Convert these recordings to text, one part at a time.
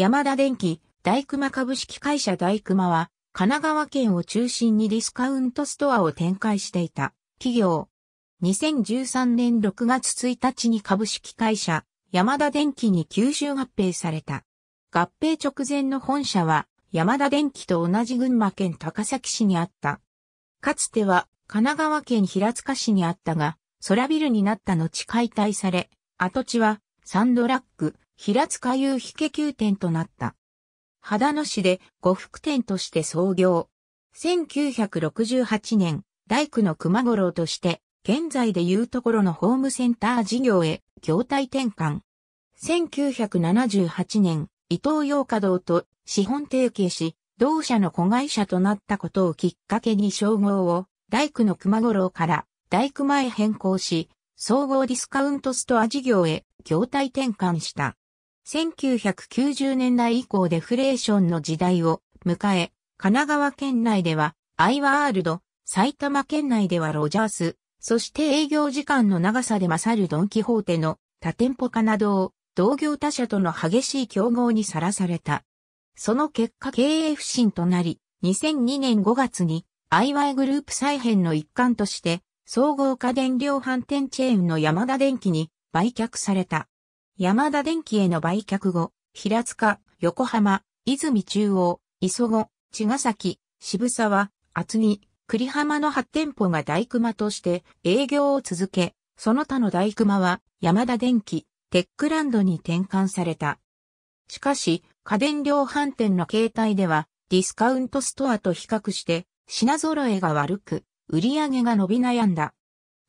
山田電機、大熊株式会社大熊は、神奈川県を中心にディスカウントストアを展開していた企業。2013年6月1日に株式会社、山田電機に吸収合併された。合併直前の本社は、山田電機と同じ群馬県高崎市にあった。かつては、神奈川県平塚市にあったが、空ビルになった後解体され、跡地は、サンドラッグ、平塚夕日家宮店となった。秦野市で呉服店として創業。1968年、大工の熊五郎として、現在でいうところのホームセンター事業へ、業態転換。1978年、伊東洋華堂と資本提携し、同社の子会社となったことをきっかけに称号を、大工の熊五郎から大工前変更し、総合ディスカウントストア事業へ業態転換した。1990年代以降デフレーションの時代を迎え、神奈川県内ではアイワールド、埼玉県内ではロジャース、そして営業時間の長さで勝るドンキホーテの多店舗化などを同業他社との激しい競合にさらされた。その結果経営不振となり、2002年5月にアイワイグループ再編の一環として、総合家電量販店チェーンの山田電機に売却された。山田電機への売却後、平塚、横浜、泉中央、磯子、茅ヶ崎、渋沢、厚木、栗浜の8店舗が大熊として営業を続け、その他の大熊は山田電機、テックランドに転換された。しかし、家電量販店の形態では、ディスカウントストアと比較して、品揃えが悪く、売り上げが伸び悩んだ。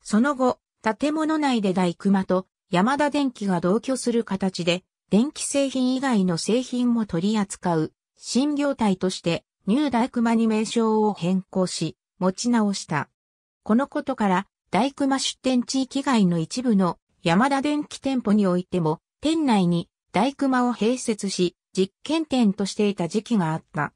その後、建物内で大熊と山田電機が同居する形で、電気製品以外の製品も取り扱う、新業態として、ニュー大熊に名称を変更し、持ち直した。このことから、大熊出店地域外の一部の山田電機店舗においても、店内に大熊を併設し、実験店としていた時期があった。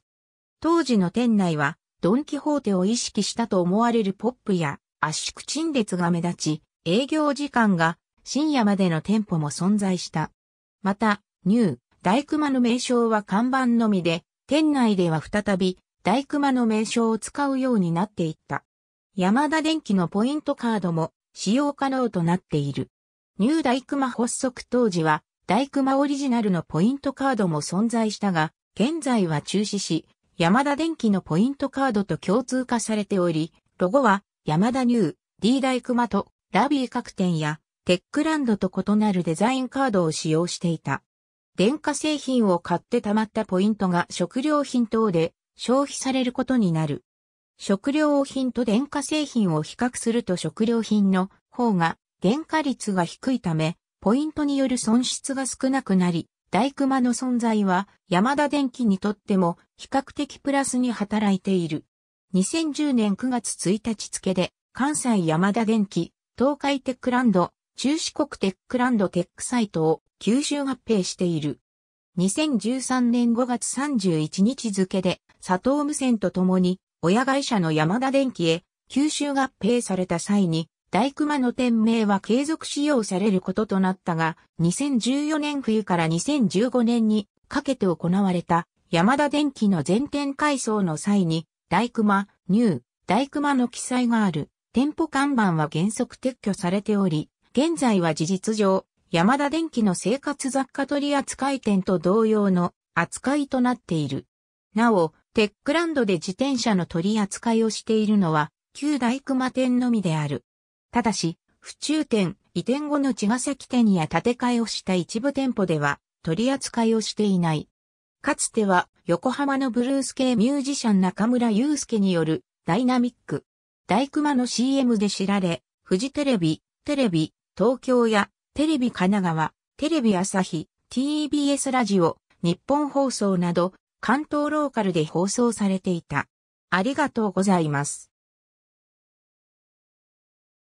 当時の店内は、ドンキホーテを意識したと思われるポップや圧縮陳列が目立ち、営業時間が深夜までの店舗も存在した。また、ニュー、大熊の名称は看板のみで、店内では再び、大熊の名称を使うようになっていった。山田電機のポイントカードも使用可能となっている。ニュー大熊発足当時は、大熊オリジナルのポイントカードも存在したが、現在は中止し、山田電機のポイントカードと共通化されており、ロゴは、山田ニュー、D 大熊と、ラビー各店や、テックランドと異なるデザインカードを使用していた。電化製品を買って貯まったポイントが食料品等で消費されることになる。食料品と電化製品を比較すると食料品の方が原価率が低いため、ポイントによる損失が少なくなり、大熊の存在は山田電機にとっても比較的プラスに働いている。2010年9月1日付で関西山田電機東海テックランド中四国テックランドテックサイトを吸収合併している。2013年5月31日付で佐藤無線と共に親会社の山田電機へ吸収合併された際に大熊の店名は継続使用されることとなったが2014年冬から2015年にかけて行われた山田電機の全店改装の際に大熊、ニュー、大熊の記載がある店舗看板は原則撤去されており、現在は事実上、山田電機の生活雑貨取扱店と同様の扱いとなっている。なお、テックランドで自転車の取り扱いをしているのは、旧大熊店のみである。ただし、府中店、移転後の茅ヶ崎店や建て替えをした一部店舗では、取り扱いをしていない。かつては、横浜のブルース系ミュージシャン中村祐介による、ダイナミック、大熊の CM で知られ、フジテレビ、テレビ、東京やテレビ神奈川、テレビ朝日、TBS ラジオ、日本放送など関東ローカルで放送されていた。ありがとうございます。